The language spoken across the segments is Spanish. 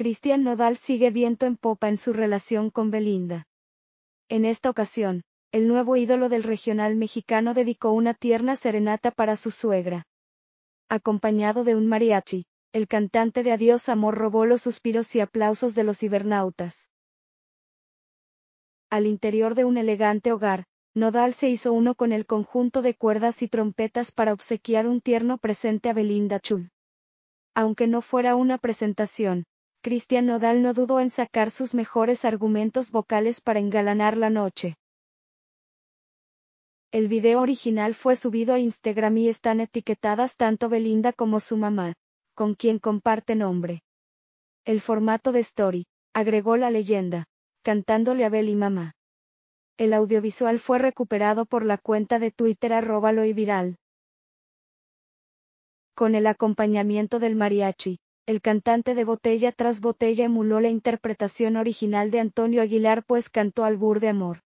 Cristian Nodal sigue viento en popa en su relación con Belinda. En esta ocasión, el nuevo ídolo del regional mexicano dedicó una tierna serenata para su suegra. Acompañado de un mariachi, el cantante de Adiós Amor robó los suspiros y aplausos de los cibernautas. Al interior de un elegante hogar, Nodal se hizo uno con el conjunto de cuerdas y trompetas para obsequiar un tierno presente a Belinda Chul. Aunque no fuera una presentación, Cristian Nodal no dudó en sacar sus mejores argumentos vocales para engalanar la noche. El video original fue subido a Instagram y están etiquetadas tanto Belinda como su mamá, con quien comparte nombre. El formato de story, agregó la leyenda, cantándole a Bel y mamá. El audiovisual fue recuperado por la cuenta de Twitter arrobalo y viral. Con el acompañamiento del mariachi, el cantante de Botella tras Botella emuló la interpretación original de Antonio Aguilar pues cantó Albur de Amor.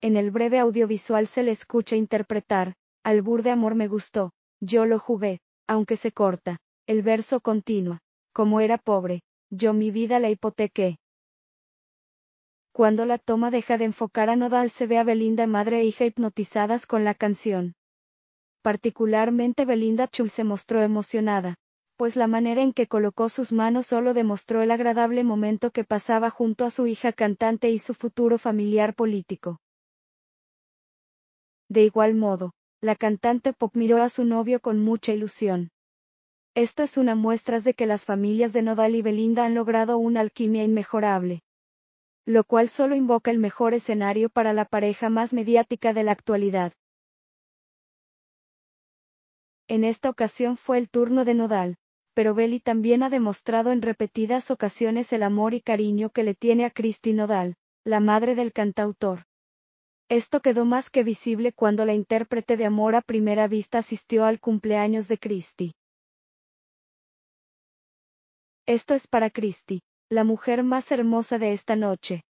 En el breve audiovisual se le escucha interpretar, Albur de Amor me gustó, yo lo jugué, aunque se corta, el verso continúa, como era pobre, yo mi vida la hipotequé. Cuando la toma deja de enfocar a Nodal se ve a Belinda madre e hija hipnotizadas con la canción. Particularmente Belinda Chul se mostró emocionada, pues la manera en que colocó sus manos solo demostró el agradable momento que pasaba junto a su hija cantante y su futuro familiar político. De igual modo, la cantante pop miró a su novio con mucha ilusión. Esto es una muestra de que las familias de Nodal y Belinda han logrado una alquimia inmejorable. Lo cual solo invoca el mejor escenario para la pareja más mediática de la actualidad. En esta ocasión fue el turno de Nodal, pero Belly también ha demostrado en repetidas ocasiones el amor y cariño que le tiene a Christy Nodal, la madre del cantautor. Esto quedó más que visible cuando la intérprete de amor a primera vista asistió al cumpleaños de Cristi. Esto es para Cristi, la mujer más hermosa de esta noche.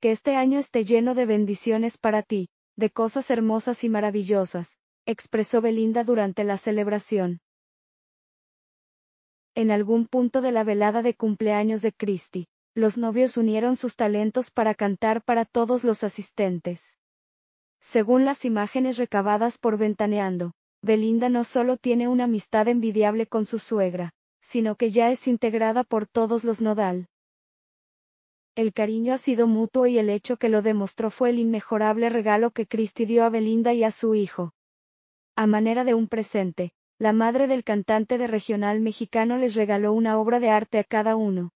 Que este año esté lleno de bendiciones para ti, de cosas hermosas y maravillosas, expresó Belinda durante la celebración en algún punto de la velada de cumpleaños de Christie, los novios unieron sus talentos para cantar para todos los asistentes. Según las imágenes recabadas por Ventaneando, Belinda no solo tiene una amistad envidiable con su suegra, sino que ya es integrada por todos los nodal. El cariño ha sido mutuo y el hecho que lo demostró fue el inmejorable regalo que cristi dio a Belinda y a su hijo. A manera de un presente, la madre del cantante de regional mexicano les regaló una obra de arte a cada uno.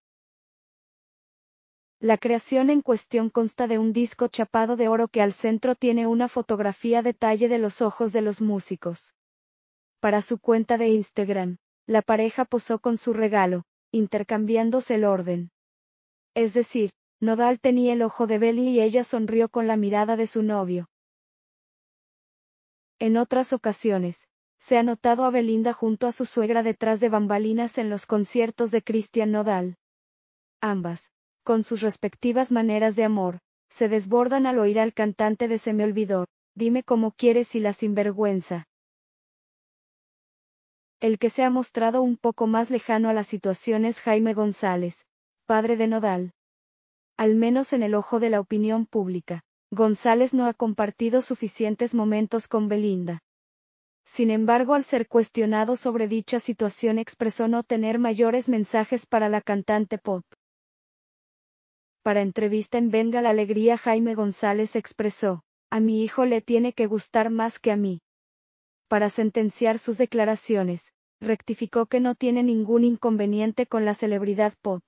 La creación en cuestión consta de un disco chapado de oro que al centro tiene una fotografía detalle de los ojos de los músicos. Para su cuenta de Instagram, la pareja posó con su regalo, intercambiándose el orden. Es decir, Nodal tenía el ojo de Belly y ella sonrió con la mirada de su novio. En otras ocasiones, se ha notado a Belinda junto a su suegra detrás de bambalinas en los conciertos de Cristian Nodal. Ambas, con sus respectivas maneras de amor, se desbordan al oír al cantante de Se dime cómo quieres y la sinvergüenza. El que se ha mostrado un poco más lejano a la situación es Jaime González, padre de Nodal. Al menos en el ojo de la opinión pública, González no ha compartido suficientes momentos con Belinda. Sin embargo, al ser cuestionado sobre dicha situación expresó no tener mayores mensajes para la cantante pop. Para entrevista en Venga la Alegría, Jaime González expresó, a mi hijo le tiene que gustar más que a mí. Para sentenciar sus declaraciones, rectificó que no tiene ningún inconveniente con la celebridad pop.